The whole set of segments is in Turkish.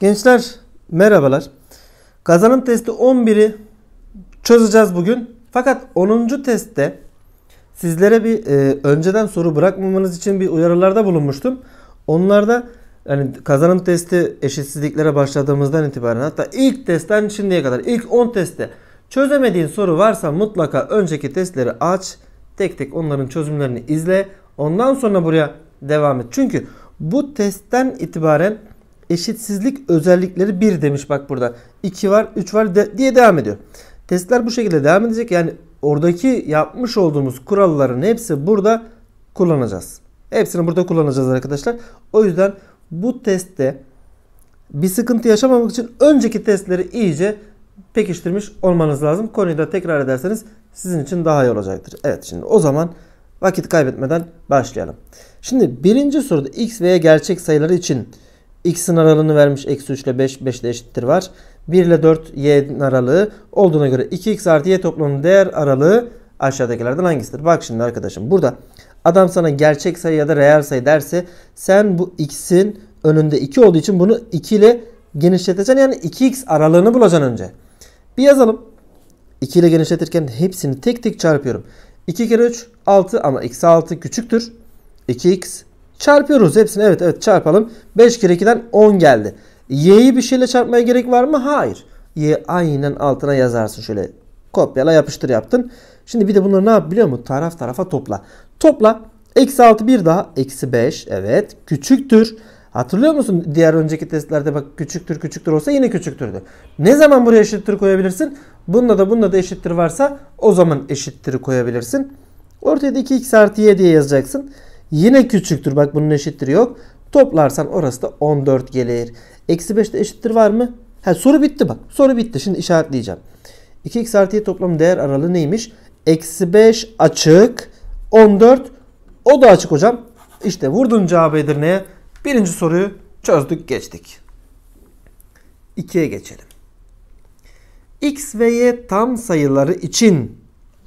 Gençler merhabalar. Kazanım testi 11'i çözeceğiz bugün. Fakat 10. testte sizlere bir e, önceden soru bırakmamanız için bir uyarılarda bulunmuştum. Onlarda yani kazanım testi eşitsizliklere başladığımızdan itibaren hatta ilk testten şimdiye kadar ilk 10 testte çözemediğin soru varsa mutlaka önceki testleri aç. Tek tek onların çözümlerini izle. Ondan sonra buraya devam et. Çünkü bu testten itibaren eşitsizlik özellikleri 1 demiş bak burada. 2 var, 3 var de, diye devam ediyor. Testler bu şekilde devam edecek. Yani oradaki yapmış olduğumuz kuralların hepsi burada kullanacağız. Hepsini burada kullanacağız arkadaşlar. O yüzden bu testte bir sıkıntı yaşamamak için önceki testleri iyice pekiştirmiş olmanız lazım. Konuyu da tekrar ederseniz sizin için daha iyi olacaktır. Evet şimdi o zaman vakit kaybetmeden başlayalım. Şimdi birinci soruda x ve y gerçek sayıları için x'in aralığını vermiş. Eksi 3 ile 5, 5 de eşittir var. 1 ile 4 y'nin aralığı olduğuna göre 2x artı y toplamının değer aralığı aşağıdakilerden hangisidir? Bak şimdi arkadaşım burada adam sana gerçek sayı ya da reel sayı derse sen bu x'in önünde 2 olduğu için bunu 2 ile genişleteceksin. Yani 2x aralığını bulacaksın önce. Bir yazalım. 2 ile genişletirken hepsini tek tek çarpıyorum. 2 kere 3 6 ama x 6 küçüktür. 2x Çarpıyoruz hepsini. Evet evet çarpalım. 5 kere 2'den 10 geldi. Y'yi bir şeyle çarpmaya gerek var mı? Hayır. Y'yi aynen altına yazarsın şöyle. Kopyala yapıştır yaptın. Şimdi bir de bunları ne yap biliyor musun? Taraf tarafa topla. Topla. Eksi 6 bir daha. Eksi 5. Evet. Küçüktür. Hatırlıyor musun? Diğer önceki testlerde bak küçüktür küçüktür olsa yine küçüktürdü. Ne zaman buraya eşittir koyabilirsin? Bunda da bunda da eşittir varsa o zaman eşittir koyabilirsin. Ortaya da 2x artı y diye yazacaksın. Yine küçüktür. Bak bunun eşittir yok. Toplarsan orası da 14 gelir. Eksi de eşittir var mı? Ha, soru bitti bak. Soru bitti. Şimdi işaretleyeceğim. 2x artı y toplam değer aralığı neymiş? Eksi 5 açık. 14 o da açık hocam. İşte vurdun cevabı Edirne'ye. Birinci soruyu çözdük geçtik. 2'ye geçelim. X ve Y tam sayıları için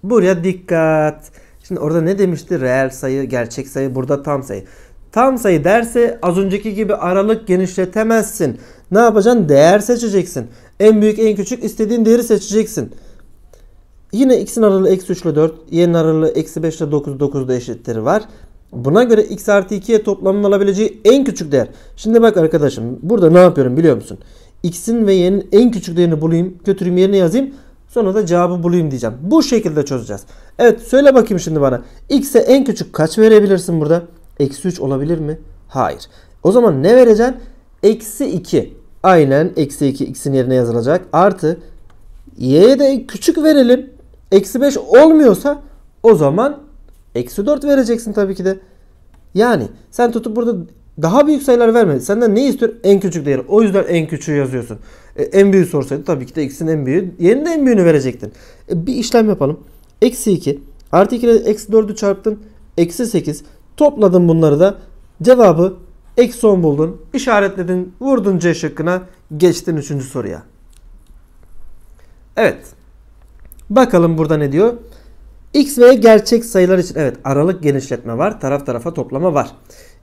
buraya dikkat. Şimdi orada ne demişti? Reel sayı, gerçek sayı, burada tam sayı. Tam sayı derse az önceki gibi aralık genişletemezsin. Ne yapacaksın? Değer seçeceksin. En büyük en küçük istediğin değeri seçeceksin. Yine x'in aralığı eksi 3 ile 4, y'nin aralığı eksi 5 ile 9, 9'da eşitleri var. Buna göre x artı 2'ye toplamın alabileceği en küçük değer. Şimdi bak arkadaşım burada ne yapıyorum biliyor musun? x'in ve y'nin en küçük değerini bulayım, götüreyim yerine yazayım. Sonra da cevabı bulayım diyeceğim. Bu şekilde çözeceğiz. Evet söyle bakayım şimdi bana. X'e en küçük kaç verebilirsin burada? Eksi 3 olabilir mi? Hayır. O zaman ne vereceksin? Eksi 2. Aynen eksi 2 x'in yerine yazılacak. Artı y'ye de küçük verelim. Eksi 5 olmuyorsa o zaman eksi 4 vereceksin tabii ki de. Yani sen tutup burada daha büyük sayılar verme. Senden ne istiyor? En küçük değer. O yüzden en küçüğü yazıyorsun. E, en büyük sorsaydı tabii ki de x'in en büyüğü. Yerine en büyüğünü verecektin. E, bir işlem yapalım. Eksi 2. Artı 2 ile eksi 4'ü çarptın. Eksi 8. Topladın bunları da. Cevabı eksi 10 buldun. İşaretledin. Vurdun C şıkkına. Geçtin 3. soruya. Evet. Bakalım burada ne diyor? X ve gerçek sayılar için. Evet aralık genişletme var. Taraf tarafa toplama var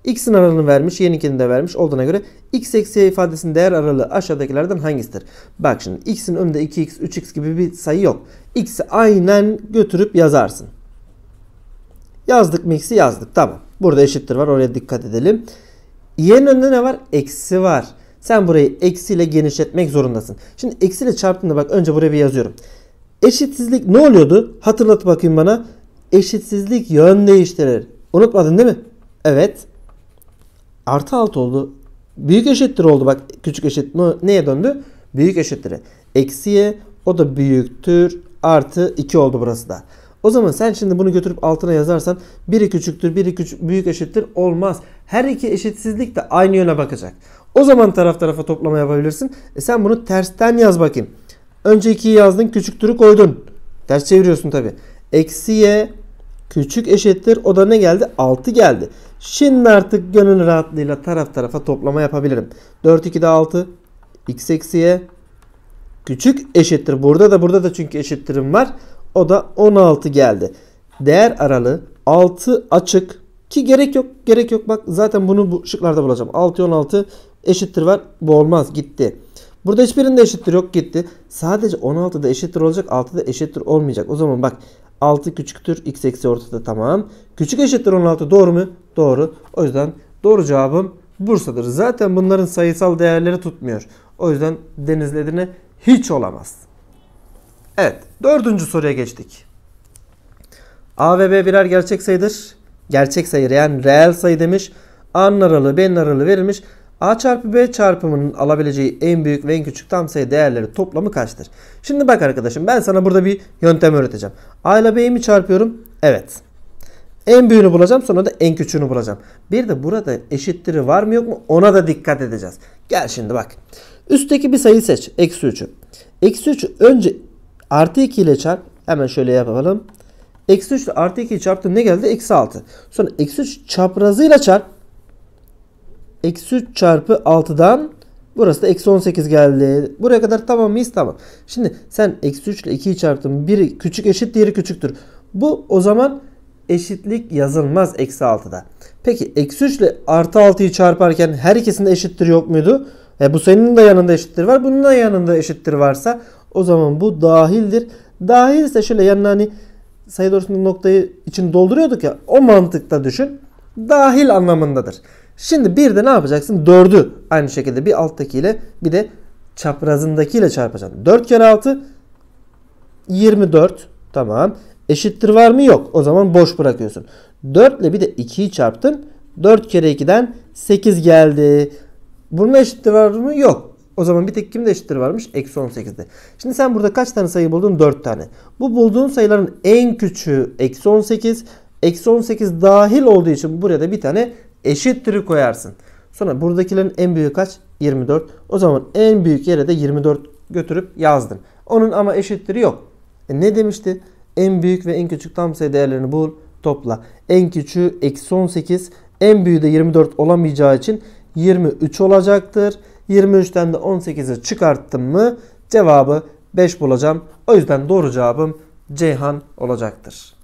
x'in aralığını vermiş, y'ninkini de vermiş olduğuna göre x eksi y ifadesinin değer aralığı aşağıdakilerden hangisidir? Bak şimdi x'in önünde 2x, 3x gibi bir sayı yok. x'i aynen götürüp yazarsın. Yazdık mı x'i yazdık tamam. Burada eşittir var oraya dikkat edelim. Y'nin önünde ne var? Eksi var. Sen burayı eksiyle genişletmek zorundasın. Şimdi eksiyle çarptığında bak önce buraya bir yazıyorum. Eşitsizlik ne oluyordu? Hatırlat bakayım bana. Eşitsizlik yön değiştirir. Unutmadın değil mi? Evet. Artı 6 oldu. Büyük eşittir oldu bak. Küçük eşit neye döndü? Büyük eşittir. Eksiye o da büyüktür. Artı 2 oldu burası da. O zaman sen şimdi bunu götürüp altına yazarsan biri küçüktür, biri küçük, büyük eşittir olmaz. Her iki eşitsizlik de aynı yöne bakacak. O zaman taraf tarafa toplama yapabilirsin. E sen bunu tersten yaz bakayım. Önce 2'yi yazdın, küçüktürü koydun. Ters çeviriyorsun tabi. Eksiye Küçük eşittir. O da ne geldi? 6 geldi. Şimdi artık gönül rahatlığıyla taraf tarafa toplama yapabilirim. 4 2 de 6. X eksiye. Küçük eşittir. Burada da burada da çünkü eşittirim var. O da 16 geldi. Değer aralığı 6 açık. Ki gerek yok. Gerek yok. Bak zaten bunu bu şıklarda bulacağım. 6 16 eşittir var. Bu olmaz. Gitti. Burada hiçbirinde eşittir yok gitti. Sadece 16'da eşittir olacak 6'da eşittir olmayacak. O zaman bak 6 küçüktür x eksi ortada tamam. Küçük eşittir 16 doğru mu? Doğru. O yüzden doğru cevabım Bursa'dır. Zaten bunların sayısal değerleri tutmuyor. O yüzden Denizli Edirne hiç olamaz. Evet dördüncü soruya geçtik. A ve B birer gerçek sayıdır. Gerçek sayı yani reel sayı demiş. A'nın aralığı B'nin aralığı verilmiş. A çarpı B çarpımının alabileceği en büyük ve en küçük tam sayı değerleri toplamı kaçtır? Şimdi bak arkadaşım ben sana burada bir yöntem öğreteceğim. A ile B'yi mi çarpıyorum? Evet. En büyüğünü bulacağım sonra da en küçüğünü bulacağım. Bir de burada eşittiri var mı yok mu ona da dikkat edeceğiz. Gel şimdi bak. Üstteki bir sayı seç. Eksi 3'ü. Eksi 3'ü önce artı 2 ile çarp. Hemen şöyle yapalım. Eksi 3 ile artı 2'yi çarptım ne geldi? Eksi 6. Sonra eksi 3 çaprazıyla çarp. Eksi 3 çarpı 6'dan burası da eksi 18 geldi. Buraya kadar tamam mıyız? Tamam. Şimdi sen eksi 3 ile 2'yi çarptın. Biri küçük eşit diğeri küçüktür. Bu o zaman eşitlik yazılmaz eksi 6'da. Peki eksi 3 ile artı 6'yı çarparken her ikisinde eşittir yok muydu? E, bu senin de yanında eşittir var. Bunun da yanında eşittir varsa o zaman bu dahildir. Dahil ise şöyle yanına hani sayı doğrusundaki noktayı için dolduruyorduk ya o mantıkta düşün. Dahil anlamındadır. Şimdi bir de ne yapacaksın? 4'ü aynı şekilde bir alttakiyle bir de çaprazındakiyle çarpacaksın. 4 kere 6 24 tamam. Eşittir var mı? Yok. O zaman boş bırakıyorsun. 4 ile bir de 2'yi çarptın. 4 kere 2'den 8 geldi. Bunun eşittir var mı? Yok. O zaman bir tek kimde eşittir varmış? Eksi 18'de. Şimdi sen burada kaç tane sayı buldun? 4 tane. Bu bulduğun sayıların en küçüğü eksi 18. Eksi 18 dahil olduğu için buraya da bir tane eşittir'i koyarsın. Sonra buradakilerin en büyük kaç? 24. O zaman en büyük yere de 24 götürüp yazdın. Onun ama eşittir yok. E ne demişti? En büyük ve en küçük tam sayı değerlerini bul, topla. En küçüğü eksi 18, en büyüğü de 24 olamayacağı için 23 olacaktır. 23'ten de 18'i çıkarttım mı cevabı 5 bulacağım. O yüzden doğru cevabım Ceyhan olacaktır.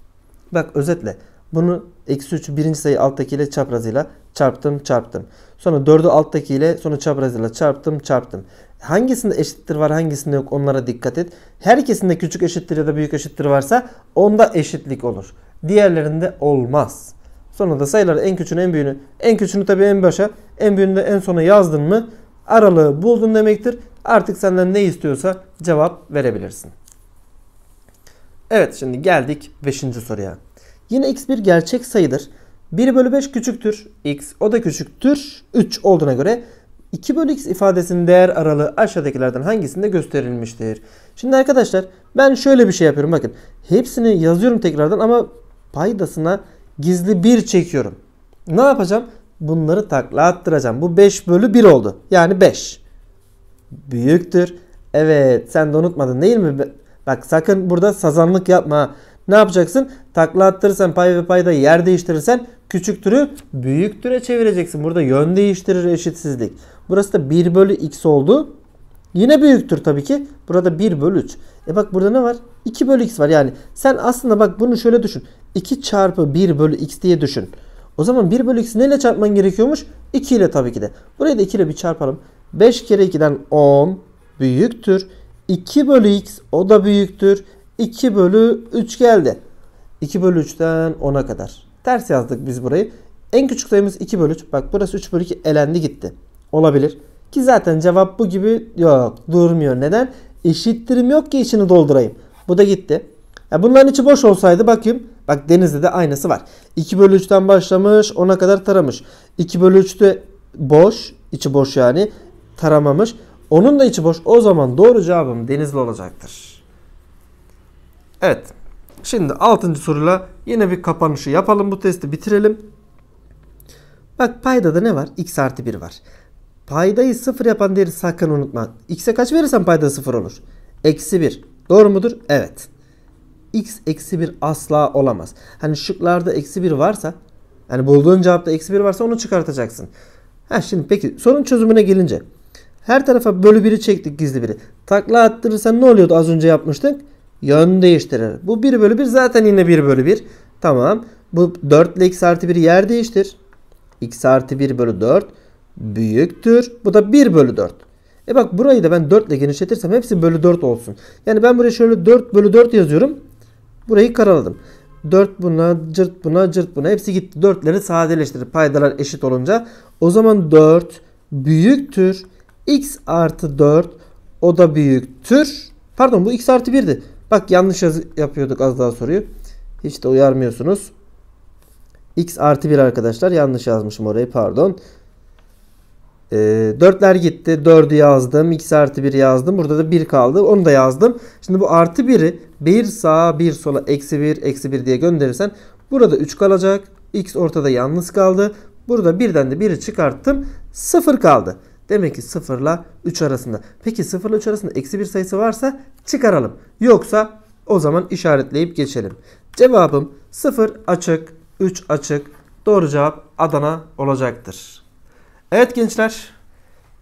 Bak özetle bunu Eksi 3'ü birinci sayı alttakiyle çaprazıyla çarptım çarptım. Sonra 4'ü alttakiyle sonra çaprazıyla çarptım çarptım. Hangisinde eşittir var hangisinde yok onlara dikkat et. Herkesinde küçük eşittir ya da büyük eşittir varsa onda eşitlik olur. Diğerlerinde olmaz. Sonra da sayıları en küçüğünü en büyüğünü. En küçüğünü tabii en başa en büyüğünü de en sona yazdın mı aralığı buldun demektir. Artık senden ne istiyorsa cevap verebilirsin. Evet şimdi geldik 5. soruya. Yine x bir gerçek sayıdır. 1 bölü 5 küçüktür. x o da küçüktür. 3 olduğuna göre 2 bölü x ifadesinin değer aralığı aşağıdakilerden hangisinde gösterilmiştir? Şimdi arkadaşlar ben şöyle bir şey yapıyorum. Bakın hepsini yazıyorum tekrardan ama paydasına gizli 1 çekiyorum. Ne yapacağım? Bunları takla attıracağım. Bu 5 bölü 1 oldu. Yani 5. Büyüktür. Evet sen de unutmadın değil mi? Bak sakın burada sazanlık yapma. Ne yapacaksın? Takla attırırsan pay ve payda yer değiştirirsen küçük türü büyük türe çevireceksin. Burada yön değiştirir eşitsizlik. Burası da 1 bölü x oldu. Yine büyüktür tabii ki. Burada 1 bölü 3. E bak burada ne var? 2 bölü x var. Yani sen aslında bak bunu şöyle düşün. 2 çarpı 1 bölü x diye düşün. O zaman 1 bölü x'i neyle çarpman gerekiyormuş? 2 ile tabii ki de. Burayı da 2 ile bir çarpalım. 5 kere 2'den 10 büyüktür. 2 bölü x o da büyüktür. 2 bölü 3 geldi. 2 bölü 3'ten 10'a kadar. Ters yazdık biz burayı. En küçük sayımız 2 bölü 3. Bak burası 3 bölü 2 elendi gitti. Olabilir. Ki zaten cevap bu gibi yok durmuyor. Neden? Eşittirim yok ki içini doldurayım. Bu da gitti. Ya bunların içi boş olsaydı bakayım. Bak denizde de aynısı var. 2 bölü 3'ten başlamış 10'a kadar taramış. 2 bölü 3'te boş. içi boş yani. Taramamış. Onun da içi boş. O zaman doğru cevabım Denizli olacaktır. Evet. Şimdi 6. soruyla yine bir kapanışı yapalım. Bu testi bitirelim. Bak payda da ne var? X artı 1 var. Paydayı 0 yapan değeri sakın unutma. X'e kaç verirsen payda 0 olur. Eksi 1. Doğru mudur? Evet. X eksi 1 asla olamaz. Hani şıklarda eksi 1 varsa yani bulduğun cevapta eksi 1 varsa onu çıkartacaksın. Ha şimdi peki sorun çözümüne gelince. Her tarafa bölü 1'i çektik gizli biri. Takla attırırsan ne oluyordu az önce yapmıştık? Yön değiştirir. Bu 1 bölü 1 zaten yine 1 bölü 1. Tamam. Bu 4 ile x artı 1 yer değiştir. x artı 1 bölü 4 büyüktür. Bu da 1 bölü 4. E bak burayı da ben 4 ile genişletirsem hepsi bölü 4 olsun. Yani ben buraya şöyle 4 bölü 4 yazıyorum. Burayı karaladım. 4 buna, cırt buna, cırt buna. Hepsi gitti. 4'leri sadeleştirip paydalar eşit olunca. O zaman 4 büyüktür. x artı 4 o da büyüktür. Pardon bu x artı 1'di. Bak yanlış yapıyorduk az daha soruyu. Hiç de uyarmıyorsunuz. X artı 1 arkadaşlar. Yanlış yazmışım orayı pardon. Ee, dörtler gitti. 4'ü yazdım. X artı 1 yazdım. Burada da 1 kaldı. Onu da yazdım. Şimdi bu artı 1'i 1 sağa 1 sola eksi 1 eksi 1 diye gönderirsen burada 3 kalacak. X ortada yalnız kaldı. Burada birden de 1'i çıkarttım. 0 kaldı. Demek ki 0 ile 3 arasında. Peki 0 ile 3 arasında eksi bir sayısı varsa çıkaralım. Yoksa o zaman işaretleyip geçelim. Cevabım 0 açık, 3 açık. Doğru cevap Adana olacaktır. Evet gençler.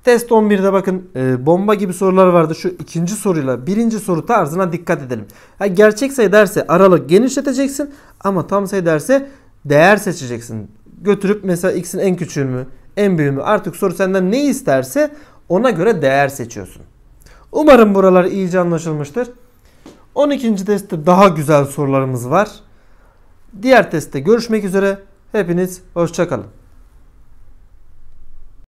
Test 11'de bakın e, bomba gibi sorular vardı. Şu ikinci soruyla birinci soru tarzına dikkat edelim. Ha, gerçek sayı derse aralık genişleteceksin ama tam sayı derse değer seçeceksin. Götürüp mesela x'in en küçüğü mü? En büyüğü artık soru senden ne isterse ona göre değer seçiyorsun. Umarım buralar iyice anlaşılmıştır. 12. testte daha güzel sorularımız var. Diğer testte görüşmek üzere. Hepiniz hoşçakalın.